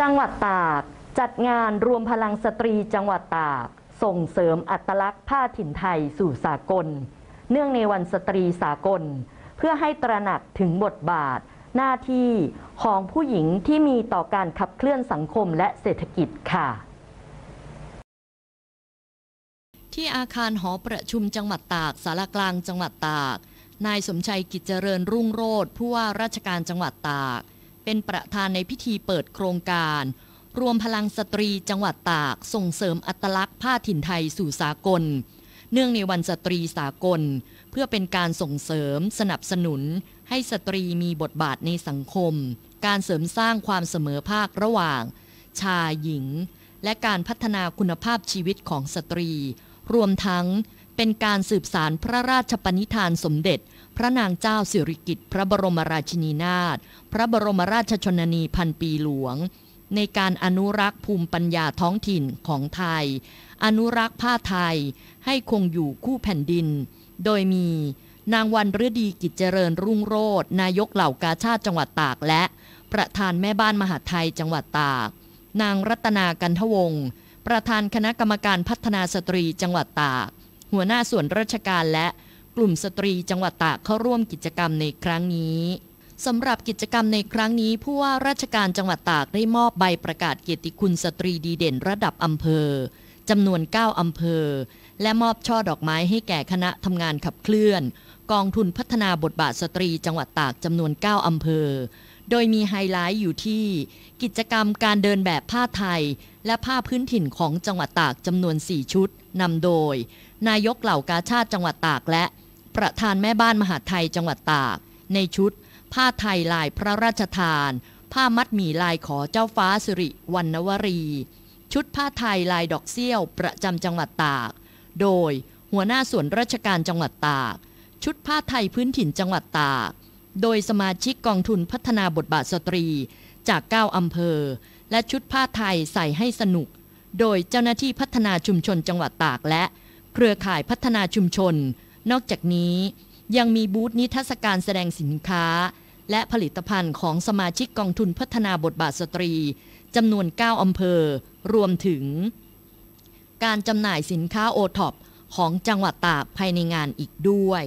จังหวัดตากจัดงานรวมพลังสตรีจังหวัดตากส่งเสริมอัตลักษณ์ผ้าถิ่นไทยสู่สากล เนื่องในวันสตรีสากล เพื่อให้ตระหนักถึงบทบาทหน้าที่ของผู้หญิงที่มีต่อการขับเคลื่อนสังคมและเศรษฐกิจค่ะ ที่อาคารหอประชุมจังหวัดตากสารกลางจังหวัดตาก นายสมชัยกิจเจริญรุ่งโรธผู้ว่าราชการจังหวัดตากเป็นประธานในพิธีเปิดโครงการ รวมพลังสตรีจังหวัดตาก ส่งเสริมอัตลักษณ์ผ้าถิ่นไทยสู่สากล เนื่องในวันสตรีสากล เพื่อเป็นการส่งเสริม สนับสนุน ให้สตรีมีบทบาทในสังคม การเสริมสร้างความเสมอภาคระหว่าง ชายหญิง และการพัฒนาคุณภาพชีวิตของสตรี รวมทั้งเป็นการสืบสารพระราชปณิธานสมเด็จ พระนางเจ้าสิริกิติ์พระบรมราชินีนาถ พระบรมราชชนนีพันปีหลวง ในการอนุรักษ์ภูมิปัญญาท้องถิ่นของไทย อนุรักษ์ผ้าไทยให้คงอยู่คู่แผ่นดิน โดยมีนางวันฤดีกิจเจริญรุ่งโรจนายกเหล่ากาชาติจังหวัดตากและประธานแม่บ้านมหาไทยจังหวัดตาก นางรัตนากันทวงศ์ประธานคณะกรรมการพัฒนาสตรีจังหวัดตากหัวหน้าส่วนราชการและกลุ่มสตรีจังหวัดตากเข้าร่วมกิจกรรมในครั้งนี้ สำหรับกิจกรรมในครั้งนี้ ผู้ว่าราชการจังหวัดตากได้มอบใบประกาศเกียรติคุณสตรีดีเด่นระดับอำเภอจำนวน 9 อำเภอ และมอบช่อดอกไม้ให้แก่คณะทำงานขับเคลื่อน กองทุนพัฒนาบทบาทสตรีจังหวัดตากจำนวน 9 อำเภอโดยมีไฮไลท์อยู่ที่ กิจกรรมการเดินแบบผ้าไทย และผ้าพื้นถิ่นของจังหวัดตากจำนวน4 ชุดนำโดย นายกเหล่ากาชาติจังหวัดตากและประธานแม่บ้านมหาไทยจังหวัดตาก ในชุด ผ้าไทยลายพระราชทาน ผ้ามัดหมี่ลายขอเจ้าฟ้าสิริวันวรี ชุดผ้าไทยลายดอกเซี่ยวประจำจังหวัดตาก โดยหัวหน้าส่วนราชการจังหวัดตาก ชุดผ้าไทยพื้นถิ่นจังหวัดตากโดยสมาชิกกองทุนพัฒนาบทบาทสตรีจาก 9 อำเภอและชุดผ้าไทยใส่ให้สนุก โดยเจ้าหน้าที่พัฒนาชุมชนจังหวัดตากและเครือข่ายพัฒนาชุมชน นอกจากนี้ยังมีบูธนิทรรศการแสดงสินค้า และผลิตภัณฑ์ของสมาชิกกองทุนพัฒนาบทบาทสตรีจำนวน 9 อำเภอรวมถึง การจำหน่ายสินค้าโอท็อปของจังหวัดตากภายในงานอีกด้วย